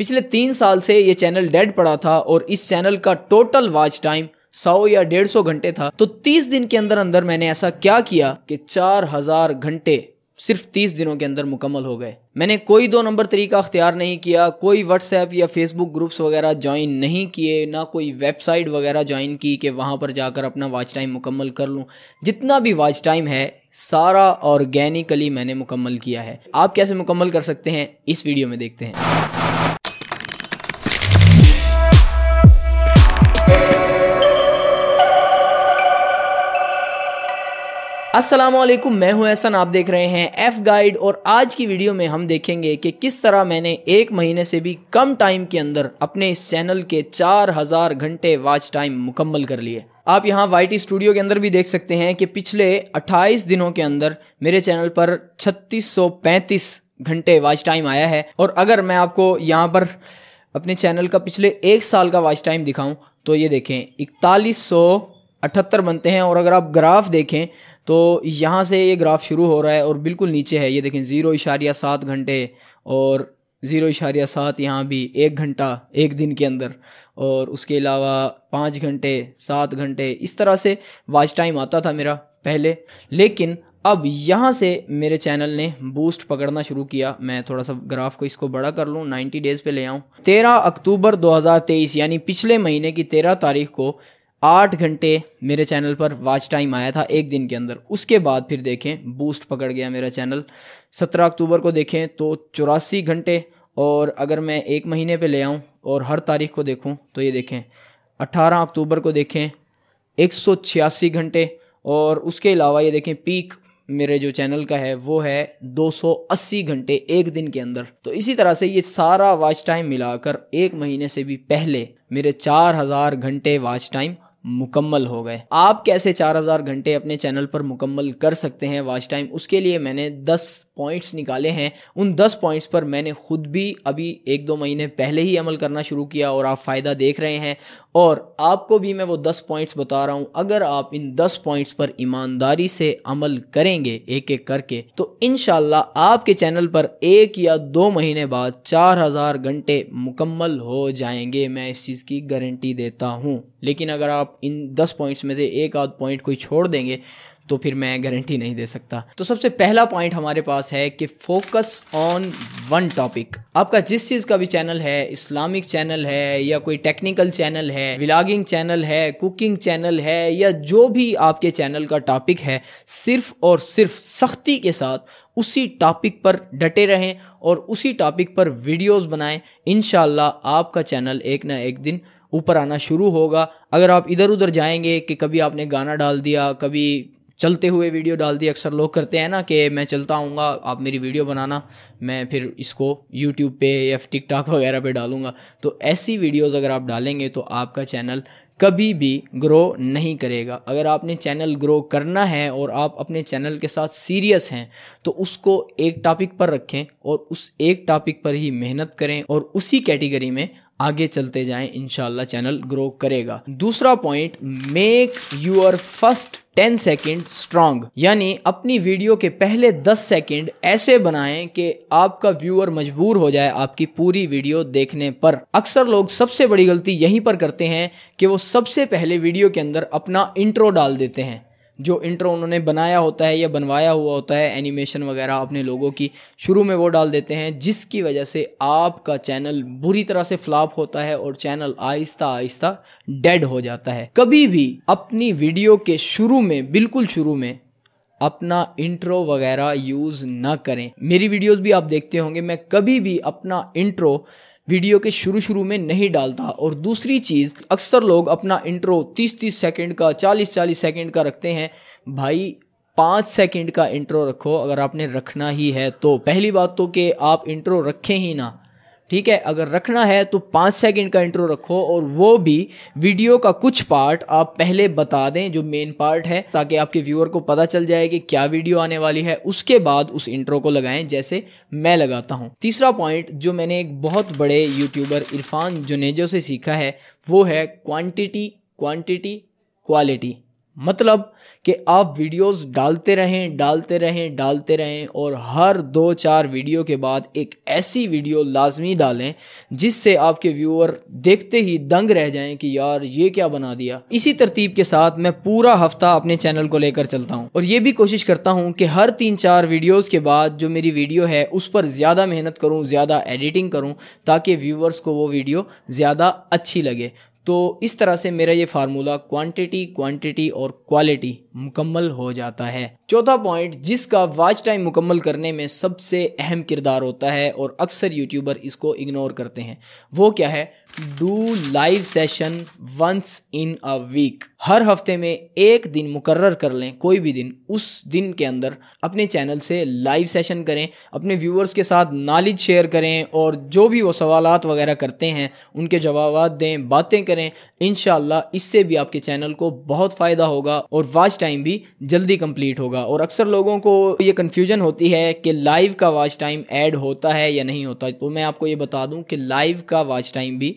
पिछले तीन साल से ये चैनल डेड पड़ा था और इस चैनल का टोटल वॉच टाइम सौ या डेढ़ सौ घंटे था तो तीस दिन के अंदर अंदर मैंने ऐसा क्या किया कि चार हजार घंटे सिर्फ तीस दिनों के अंदर मुकम्मल हो गए मैंने कोई दो नंबर तरीका अख्तियार नहीं किया कोई व्हाट्सएप या फेसबुक ग्रुप्स वगैरह ज्वाइन नहीं किए ना कोई वेबसाइट वगैरह ज्वाइन की कि वहाँ पर जाकर अपना वाच टाइम मुकम्मल कर लूँ जितना भी वाच टाइम है सारा ऑर्गेनिकली मैंने मुकम्मल किया है आप कैसे मुकम्मल कर सकते हैं इस वीडियो में देखते हैं असलम मैं हूं एहसन आप देख रहे हैं एफ़ गाइड और आज की वीडियो में हम देखेंगे कि किस तरह मैंने एक महीने से भी कम टाइम के अंदर अपने इस चैनल के 4000 घंटे वॉच टाइम मुकम्मल कर लिए आप यहाँ वाई स्टूडियो के अंदर भी देख सकते हैं कि पिछले 28 दिनों के अंदर मेरे चैनल पर 3635 घंटे वॉच टाइम आया है और अगर मैं आपको यहाँ पर अपने चैनल का पिछले एक साल का वॉच टाइम दिखाऊं तो ये देखें इकतालीस बनते हैं और अगर आप ग्राफ देखें तो यहाँ से ये ग्राफ शुरू हो रहा है और बिल्कुल नीचे है ये देखें ज़ीरो इशारिया सात घंटे और ज़ीरो इशारिया सात यहाँ भी एक घंटा एक दिन के अंदर और उसके अलावा पाँच घंटे सात घंटे इस तरह से वॉच टाइम आता था मेरा पहले लेकिन अब यहाँ से मेरे चैनल ने बूस्ट पकड़ना शुरू किया मैं थोड़ा सा ग्राफ को इसको बड़ा कर लूँ 90 डेज़ पे ले आऊँ 13 अक्टूबर 2023 यानी पिछले महीने की 13 तारीख को आठ घंटे मेरे चैनल पर वॉच टाइम आया था एक दिन के अंदर उसके बाद फिर देखें बूस्ट पकड़ गया मेरा चैनल सत्रह अक्टूबर को देखें तो चौरासी घंटे और अगर मैं एक महीने पे ले आऊँ और हर तारीख को देखूँ तो ये देखें अट्ठारह अक्टूबर को देखें एक सौ छियासी घंटे और उसके अलावा ये देखें पीक मेरे जो चैनल का है वो है 280 घंटे एक दिन के अंदर तो इसी तरह से ये सारा वॉच टाइम मिलाकर एक महीने से भी पहले मेरे 4000 घंटे वॉच टाइम मुकम्मल हो गए आप कैसे 4000 घंटे अपने चैनल पर मुकम्मल कर सकते हैं वॉच टाइम उसके लिए मैंने 10 पॉइंट्स निकाले हैं उन दस पॉइंट्स पर मैंने खुद भी अभी एक दो महीने पहले ही अमल करना शुरू किया और आप फ़ायदा देख रहे हैं और आपको भी मैं वो दस पॉइंट्स बता रहा हूँ अगर आप इन दस पॉइंट्स पर ईमानदारी से अमल करेंगे एक एक करके तो इन आपके चैनल पर एक या दो महीने बाद चार हज़ार घंटे मुकम्मल हो जाएंगे मैं इस चीज़ की गारंटी देता हूँ लेकिन अगर आप इन दस पॉइंट्स में से एक आध पॉइंट कोई छोड़ देंगे तो फिर मैं गारंटी नहीं दे सकता तो सबसे पहला पॉइंट हमारे पास है कि फोकस ऑन वन टॉपिक आपका जिस चीज़ का भी चैनल है इस्लामिक चैनल है या कोई टेक्निकल चैनल है व्लागिंग चैनल है कुकिंग चैनल है या जो भी आपके चैनल का टॉपिक है सिर्फ और सिर्फ सख्ती के साथ उसी टॉपिक पर डटे रहें और उसी टॉपिक पर वीडियोस बनाएं इन आपका चैनल एक ना एक दिन ऊपर आना शुरू होगा अगर आप इधर उधर जाएंगे कि कभी आपने गाना डाल दिया कभी चलते हुए वीडियो डाल दी अक्सर लोग करते हैं ना कि मैं चलता आऊँगा आप मेरी वीडियो बनाना मैं फिर इसको यूट्यूब पे या टिकटॉक वगैरह पे डालूंगा तो ऐसी वीडियोस अगर आप डालेंगे तो आपका चैनल कभी भी ग्रो नहीं करेगा अगर आपने चैनल ग्रो करना है और आप अपने चैनल के साथ सीरियस हैं तो उसको एक टॉपिक पर रखें और उस एक टॉपिक पर ही मेहनत करें और उसी कैटेगरी में आगे चलते जाएं इनशाला चैनल ग्रो करेगा दूसरा point make your first 10 second strong यानी अपनी वीडियो के पहले 10 सेकेंड ऐसे बनाएं कि आपका व्यूअर मजबूर हो जाए आपकी पूरी वीडियो देखने पर अक्सर लोग सबसे बड़ी गलती यहीं पर करते हैं कि वो सबसे पहले वीडियो के अंदर अपना इंट्रो डाल देते हैं जो इंट्रो उन्होंने बनाया होता है या बनवाया हुआ होता है एनिमेशन वगैरह अपने लोगों की शुरू में वो डाल देते हैं जिसकी वजह से आपका चैनल बुरी तरह से फ्लॉप होता है और चैनल आहिस्ता आहिस्ता डेड हो जाता है कभी भी अपनी वीडियो के शुरू में बिल्कुल शुरू में अपना इंट्रो वगैरह यूज़ ना करें मेरी वीडियोस भी आप देखते होंगे मैं कभी भी अपना इंट्रो वीडियो के शुरू शुरू में नहीं डालता और दूसरी चीज़ अक्सर लोग अपना इंट्रो 30-30 सेकंड का 40-40 सेकंड का रखते हैं भाई पाँच सेकंड का इंट्रो रखो अगर आपने रखना ही है तो पहली बात तो कि आप इंट्रो रखें ही ना ठीक है अगर रखना है तो पाँच सेकंड का इंट्रो रखो और वो भी वीडियो का कुछ पार्ट आप पहले बता दें जो मेन पार्ट है ताकि आपके व्यूअर को पता चल जाए कि क्या वीडियो आने वाली है उसके बाद उस इंट्रो को लगाएं जैसे मैं लगाता हूँ तीसरा पॉइंट जो मैंने एक बहुत बड़े यूट्यूबर इरफान जुनेजो से सीखा है वो है क्वान्टिटी क्वान्टिटी क्वालिटी मतलब कि आप वीडियोस डालते रहें डालते रहें डालते रहें और हर दो चार वीडियो के बाद एक ऐसी वीडियो लाजमी डालें जिससे आपके व्यूअर देखते ही दंग रह जाएं कि यार ये क्या बना दिया इसी तरतीब के साथ मैं पूरा हफ्ता अपने चैनल को लेकर चलता हूँ और ये भी कोशिश करता हूँ कि हर तीन चार वीडियोज़ के बाद जो मेरी वीडियो है उस पर ज़्यादा मेहनत करूँ ज़्यादा एडिटिंग करूँ ताकि व्यूअर्स को वो वीडियो ज़्यादा अच्छी लगे तो इस तरह से मेरा ये फार्मूला क्वांटिटी क्वांटिटी और क्वालिटी मुकम्मल हो जाता है चौथा पॉइंट जिसका वाच टाइम मुकम्मल करने में सबसे अहम किरदार होता है और अक्सर यूट्यूबर इसको इग्नोर करते हैं वो क्या है do live session once in a week हर हफ्ते में एक दिन मुकर्र कर लें कोई भी दिन उस दिन के अंदर अपने चैनल से लाइव सेशन करें अपने व्यूअर्स के साथ नॉलेज शेयर करें और जो भी वो सवाल वगैरह करते हैं उनके जवाब दें बातें करें इन इससे भी आपके चैनल को बहुत फ़ायदा होगा और वॉच टाइम भी जल्दी कंप्लीट होगा और अक्सर लोगों को ये कन्फ्यूजन होती है कि लाइव का वॉच टाइम ऐड होता है या नहीं होता तो मैं आपको ये बता दूँ कि लाइव का वॉच टाइम भी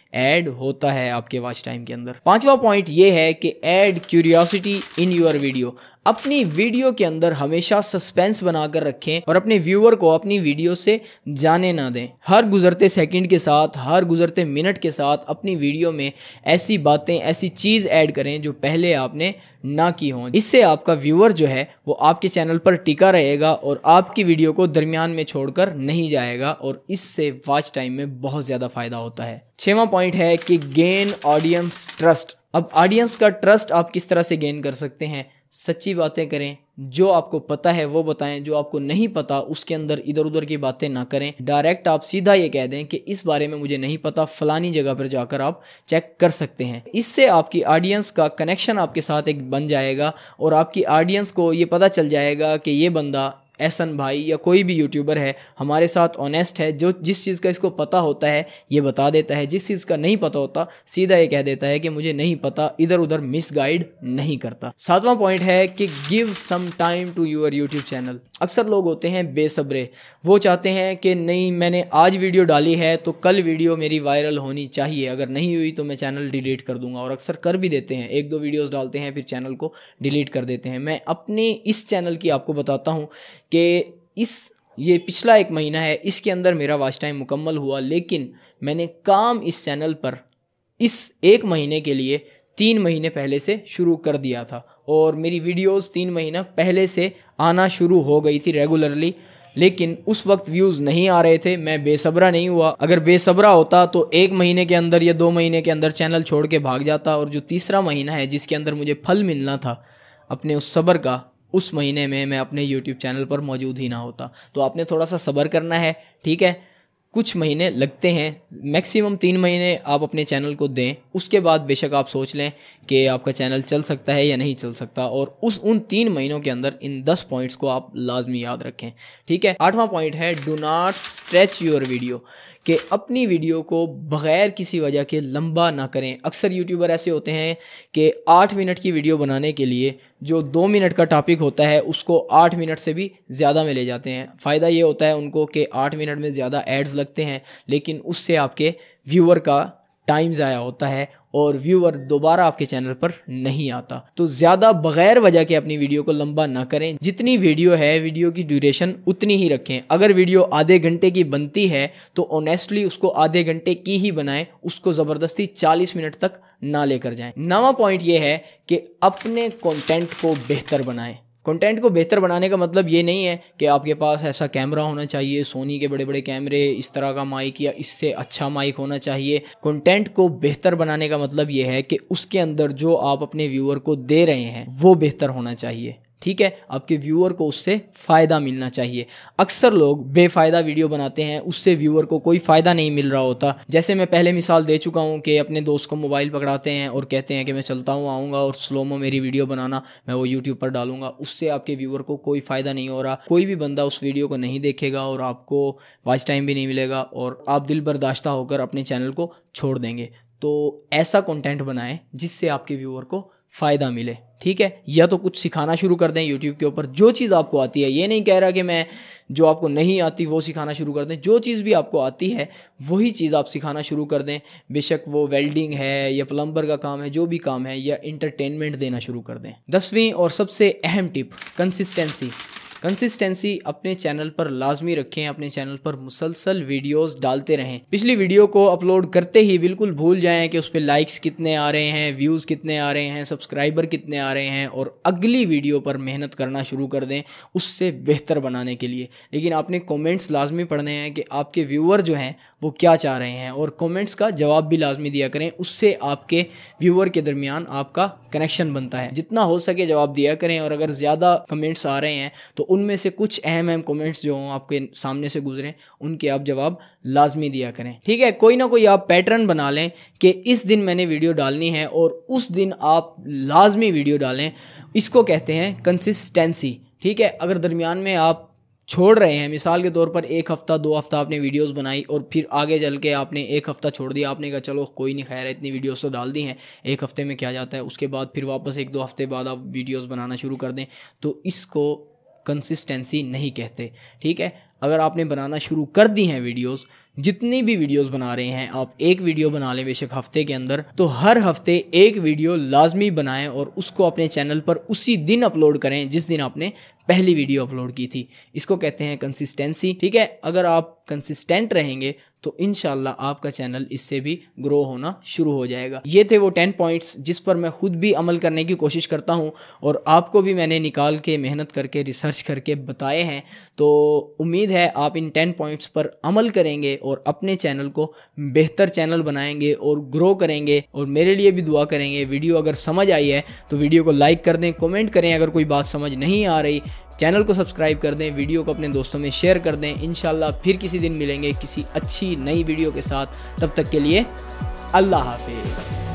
ऐड होता है आपके वॉच टाइम के अंदर पांचवा पॉइंट ये है कि add curiosity in your video अपनी वीडियो के अंदर हमेशा सस्पेंस बनाकर रखें और अपने व्यूअर को अपनी वीडियो से जाने ना दें हर गुजरते सेकंड के साथ हर गुजरते मिनट के साथ अपनी वीडियो में ऐसी बातें ऐसी चीज़ ऐड करें जो पहले आपने ना की हों इससे आपका व्यूअर जो है वो आपके चैनल पर टिका रहेगा और आपकी वीडियो को दरमियान में छोड़कर नहीं जाएगा और इससे वॉच टाइम में बहुत ज़्यादा फ़ायदा होता है छवा पॉइंट पॉइंट है कि गेन ऑडियंस ट्रस्ट अब ऑडियंस का ट्रस्ट आप किस तरह से गेन कर सकते हैं सच्ची बातें करें जो आपको पता है वो बताएं जो आपको नहीं पता उसके अंदर इधर उधर की बातें ना करें डायरेक्ट आप सीधा ये कह दें कि इस बारे में मुझे नहीं पता फलानी जगह पर जाकर आप चेक कर सकते हैं इससे आपकी ऑडियंस का कनेक्शन आपके साथ एक बन जाएगा और आपकी ऑडियंस को ये पता चल जाएगा कि ये बंदा एहसन भाई या कोई भी यूट्यूबर है हमारे साथ ऑनेस्ट है जो जिस चीज़ का इसको पता होता है ये बता देता है जिस चीज़ का नहीं पता होता सीधा ये कह देता है कि मुझे नहीं पता इधर उधर गाइड नहीं करता सातवां पॉइंट है कि give some time to your YouTube channel अक्सर लोग होते हैं बेसब्रे वो चाहते हैं कि नहीं मैंने आज वीडियो डाली है तो कल वीडियो मेरी वायरल होनी चाहिए अगर नहीं हुई तो मैं चैनल डिलीट कर दूंगा और अक्सर कर भी देते हैं एक दो वीडियोस डालते हैं फिर चैनल को डिलीट कर देते हैं मैं अपने इस चैनल की आपको बताता हूँ कि इस ये पिछला एक महीना है इसके अंदर मेरा वाच टाइम मुकम्मल हुआ लेकिन मैंने काम इस चैनल पर इस एक महीने के लिए तीन महीने पहले से शुरू कर दिया था और मेरी वीडियोस तीन महीना पहले से आना शुरू हो गई थी रेगुलरली लेकिन उस वक्त व्यूज़ नहीं आ रहे थे मैं बेसब्रा नहीं हुआ अगर बेसब्रा होता तो एक महीने के अंदर या दो महीने के अंदर चैनल छोड़ के भाग जाता और जो तीसरा महीना है जिसके अंदर मुझे फल मिलना था अपने उस सब्र का उस महीने में मैं अपने यूट्यूब चैनल पर मौजूद ही ना होता तो आपने थोड़ा सा सब्र करना है ठीक है कुछ महीने लगते हैं मैक्सिमम तीन महीने आप अपने चैनल को दें उसके बाद बेशक आप सोच लें कि आपका चैनल चल सकता है या नहीं चल सकता और उस उन तीन महीनों के अंदर इन दस पॉइंट्स को आप लाजमी याद रखें ठीक है आठवां पॉइंट है do not stretch your video कि अपनी वीडियो को बग़ैर किसी वजह के लंबा ना करें अक्सर यूट्यूबर ऐसे होते हैं कि आठ मिनट की वीडियो बनाने के लिए जो दो मिनट का टॉपिक होता है उसको आठ मिनट से भी ज़्यादा में ले जाते हैं फ़ायदा ये होता है उनको कि आठ मिनट में ज़्यादा एड्स लगते हैं लेकिन उससे आपके व्यूअर का टाइम ज़ाया होता है और व्यूअर दोबारा आपके चैनल पर नहीं आता तो ज़्यादा बगैर वजह के अपनी वीडियो को लंबा ना करें जितनी वीडियो है वीडियो की ड्यूरेशन उतनी ही रखें अगर वीडियो आधे घंटे की बनती है तो ऑनेस्टली उसको आधे घंटे की ही बनाएं उसको ज़बरदस्ती 40 मिनट तक ना लेकर जाएं नवा पॉइंट ये है कि अपने कंटेंट को बेहतर बनाएं कंटेंट को बेहतर बनाने का मतलब ये नहीं है कि आपके पास ऐसा कैमरा होना चाहिए सोनी के बड़े बड़े कैमरे इस तरह का माइक या इससे अच्छा माइक होना चाहिए कंटेंट को बेहतर बनाने का मतलब ये है कि उसके अंदर जो आप अपने व्यूअर को दे रहे हैं वो बेहतर होना चाहिए ठीक है आपके व्यूअर को उससे फ़ायदा मिलना चाहिए अक्सर लोग बेफ़ायदा वीडियो बनाते हैं उससे व्यूअर को कोई फ़ायदा नहीं मिल रहा होता जैसे मैं पहले मिसाल दे चुका हूँ कि अपने दोस्त को मोबाइल पकड़ाते हैं और कहते हैं कि मैं चलता हूँ आऊँगा और स्लोमो मेरी वीडियो बनाना मैं वो यूट्यूब पर डालूंगा उससे आपके व्यूअर को कोई फ़ायदा नहीं हो रहा कोई भी बंदा उस वीडियो को नहीं देखेगा और आपको वॉच टाइम भी नहीं मिलेगा और आप दिल बर्दाश्त होकर अपने चैनल को छोड़ देंगे तो ऐसा कंटेंट बनाएं जिससे आपके व्यूअर को फ़ायदा मिले ठीक है या तो कुछ सिखाना शुरू कर दें यूट्यूब के ऊपर जो चीज़ आपको आती है ये नहीं कह रहा कि मैं जो आपको नहीं आती वो सिखाना शुरू कर दें जो चीज़ भी आपको आती है वही चीज़ आप सिखाना शुरू कर दें बेशक वो वेल्डिंग है या प्लम्बर का काम है जो भी काम है या इंटरटेनमेंट देना शुरू कर दें दसवीं और सबसे अहम टिप कंसिस्टेंसी कंसिस्टेंसी अपने चैनल पर लाजमी रखें अपने चैनल पर मुसलसल वीडियोस डालते रहें पिछली वीडियो को अपलोड करते ही बिल्कुल भूल जाएं कि उस पर लाइक्स कितने आ रहे हैं व्यूज़ कितने आ रहे हैं सब्सक्राइबर कितने आ रहे हैं और अगली वीडियो पर मेहनत करना शुरू कर दें उससे बेहतर बनाने के लिए लेकिन आपने कॉमेंट्स लाजमी पढ़ने हैं कि आपके व्यूअर जो हैं वो क्या चाह रहे हैं और कमेंट्स का जवाब भी लाजमी दिया करें उससे आपके व्यूअर के दरमियान आपका कनेक्शन बनता है जितना हो सके जवाब दिया करें और अगर ज़्यादा कमेंट्स आ रहे हैं तो उनमें से कुछ अहम अहम कमेंट्स जो हों आपके सामने से गुजरें उनके आप जवाब लाजमी दिया करें ठीक है कोई ना कोई आप पैटर्न बना लें कि इस दिन मैंने वीडियो डालनी है और उस दिन आप लाजमी वीडियो डालें इसको कहते हैं कंसिस्टेंसी ठीक है अगर दरमियान में आप छोड़ रहे हैं मिसाल के तौर पर एक हफ़्ता दो हफ़्ता आपने वीडियोस बनाई और फिर आगे चल के आपने एक हफ़्ता छोड़ दिया आपने कहा चलो कोई नहीं खैर है इतनी वीडियोस तो डाल दी हैं एक हफ़्ते में क्या जाता है उसके बाद फिर वापस एक दो हफ़्ते बाद आप वीडियोस बनाना शुरू कर दें तो इसको कंसिस्टेंसी नहीं कहते ठीक है अगर आपने बनाना शुरू कर दी हैं वीडियोस जितनी भी वीडियोस बना रहे हैं आप एक वीडियो बना लें बेशक हफ्ते के अंदर तो हर हफ्ते एक वीडियो लाजमी बनाएं और उसको अपने चैनल पर उसी दिन अपलोड करें जिस दिन आपने पहली वीडियो अपलोड की थी इसको कहते हैं कंसिस्टेंसी ठीक है अगर आप कंसिस्टेंट रहेंगे तो इन आपका चैनल इससे भी ग्रो होना शुरू हो जाएगा ये थे वो टेन पॉइंट्स जिस पर मैं खुद भी अमल करने की कोशिश करता हूँ और आपको भी मैंने निकाल के मेहनत करके रिसर्च करके बताए हैं तो उम्मीद है आप इन टेन पॉइंट्स पर अमल करेंगे और अपने चैनल को बेहतर चैनल बनाएंगे और ग्रो करेंगे और मेरे लिए भी दुआ करेंगे वीडियो अगर समझ आई है तो वीडियो को लाइक कर दें कॉमेंट करें अगर कोई बात समझ नहीं आ रही चैनल को सब्सक्राइब कर दें वीडियो को अपने दोस्तों में शेयर कर दें इन फिर किसी दिन मिलेंगे किसी अच्छी नई वीडियो के साथ तब तक के लिए अल्लाह हाफिज़